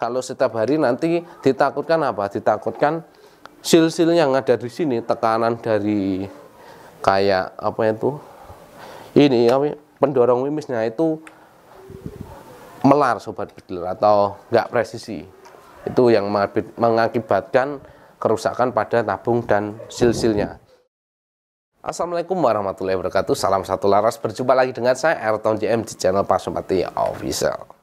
Kalau setiap hari nanti ditakutkan apa? Ditakutkan sil-sil yang ada di sini tekanan dari kayak apa itu? Ini apa ya? pendorong mimisnya itu melar sobat bedil atau nggak presisi. Itu yang mengakibatkan kerusakan pada tabung dan sil-silnya. Assalamualaikum warahmatullahi wabarakatuh. Salam satu laras. Berjumpa lagi dengan saya Erton JM di channel Pasopati Official.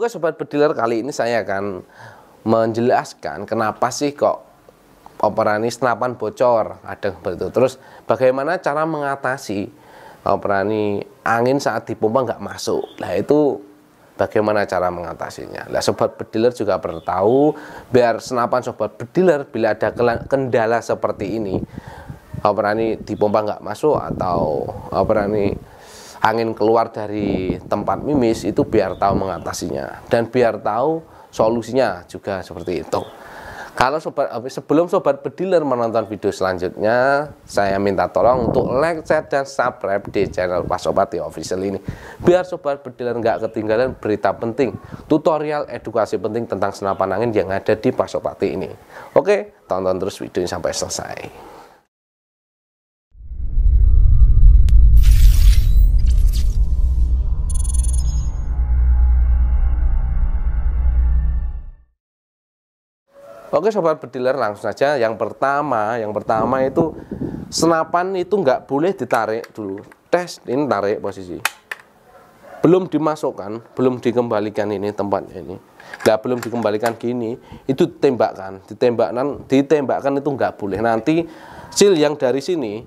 Oke sobat pediler kali ini saya akan menjelaskan kenapa sih kok operani senapan bocor ada begitu Terus bagaimana cara mengatasi operani angin saat dipompa nggak masuk. Nah itu bagaimana cara mengatasinya. Nah sobat pediler juga perlu tahu biar senapan sobat pediler bila ada kendala seperti ini operani dipompa nggak masuk atau operani angin keluar dari tempat mimis itu biar tahu mengatasinya dan biar tahu solusinya juga seperti itu. Kalau sobat eh, sebelum sobat pediler menonton video selanjutnya, saya minta tolong untuk like, share dan subscribe di channel Pak Sobat Official ini. Biar sobat pediler nggak ketinggalan berita penting, tutorial edukasi penting tentang senapan angin yang ada di Pak Sobat ini. Oke, tonton terus video ini sampai selesai. Oke sobat pediler langsung saja yang pertama, yang pertama itu senapan itu nggak boleh ditarik dulu. Tes ini tarik posisi. Belum dimasukkan, belum dikembalikan ini tempatnya ini. Nggak belum dikembalikan gini, itu tembakan, ditembakkan, ditembakkan itu nggak boleh. Nanti sil yang dari sini,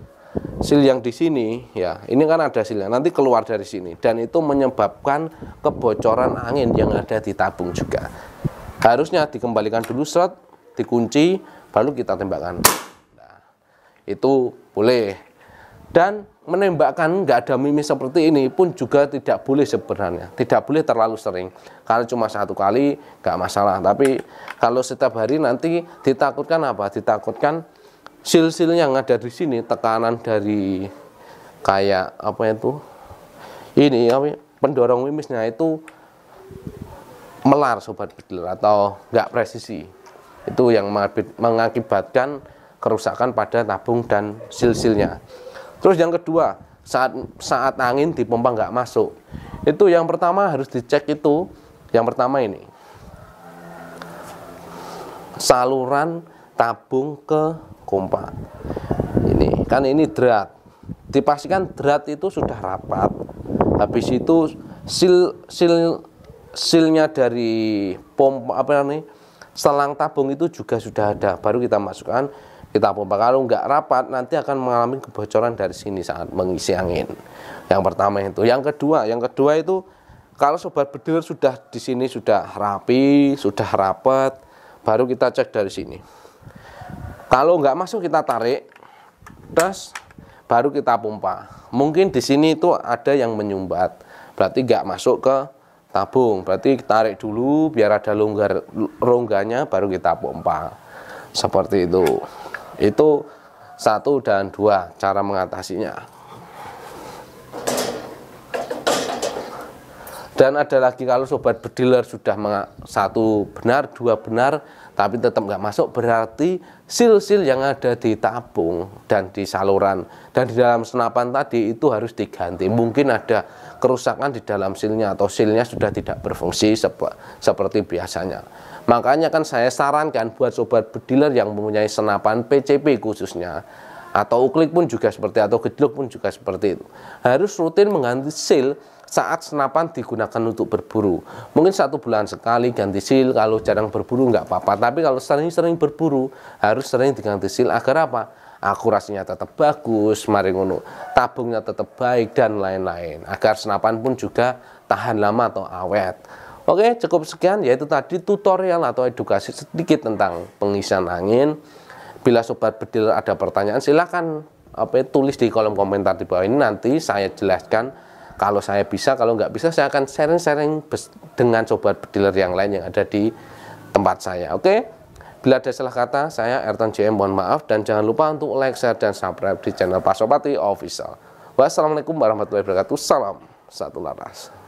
sil yang di sini ya, ini kan ada silnya. Nanti keluar dari sini dan itu menyebabkan kebocoran angin yang ada di tabung juga harusnya dikembalikan dulu slot dikunci, baru kita tembakkan. Nah, itu boleh. Dan menembakkan nggak ada mimis seperti ini pun juga tidak boleh sebenarnya. Tidak boleh terlalu sering. Kalau cuma satu kali nggak masalah. Tapi kalau setiap hari nanti ditakutkan apa? Ditakutkan sil-sil yang ada di sini tekanan dari kayak apa itu ini apa ya? pendorong mimisnya itu melar sobat bedil atau nggak presisi itu yang mengakibatkan kerusakan pada tabung dan silsilnya terus yang kedua saat saat angin di pompa nggak masuk itu yang pertama harus dicek itu yang pertama ini saluran tabung ke pompa ini kan ini drat dipastikan drat itu sudah rapat habis itu sil sil silnya dari pompa apa namanya selang tabung itu juga sudah ada baru kita masukkan kita pompa kalau nggak rapat nanti akan mengalami kebocoran dari sini saat mengisi angin yang pertama itu yang kedua yang kedua itu kalau sobat bedil sudah di sini sudah rapi sudah rapat baru kita cek dari sini kalau nggak masuk kita tarik terus baru kita pompa mungkin di sini itu ada yang menyumbat berarti nggak masuk ke tabung. Berarti tarik dulu biar ada longgar rongganya baru kita pompa. Seperti itu. Itu satu dan dua cara mengatasinya. Dan ada lagi kalau sobat bediler sudah satu benar, dua benar, tapi tetap nggak masuk, berarti sil-sil yang ada di tabung dan di saluran dan di dalam senapan tadi itu harus diganti. Mungkin ada kerusakan di dalam silnya atau silnya sudah tidak berfungsi sep seperti biasanya. Makanya kan saya sarankan buat sobat bediler yang mempunyai senapan PCP khususnya, atau uklik pun juga seperti atau gejluk pun juga seperti itu. Harus rutin mengganti seal saat senapan digunakan untuk berburu. Mungkin satu bulan sekali ganti seal, kalau jarang berburu nggak apa-apa. Tapi kalau sering-sering berburu, harus sering diganti seal agar apa? Akurasinya tetap bagus, mari ngono. Tabungnya tetap baik dan lain-lain. Agar senapan pun juga tahan lama atau awet. Oke, cukup sekian yaitu tadi tutorial atau edukasi sedikit tentang pengisian angin. Bila sobat bedil ada pertanyaan silahkan apa tulis di kolom komentar di bawah ini nanti saya jelaskan kalau saya bisa kalau nggak bisa saya akan sharing-sharing dengan sobat pediler yang lain yang ada di tempat saya oke okay? bila ada salah kata saya Erton JM mohon maaf dan jangan lupa untuk like share dan subscribe di channel Pak Sobati Official wassalamualaikum warahmatullahi wabarakatuh salam satu laras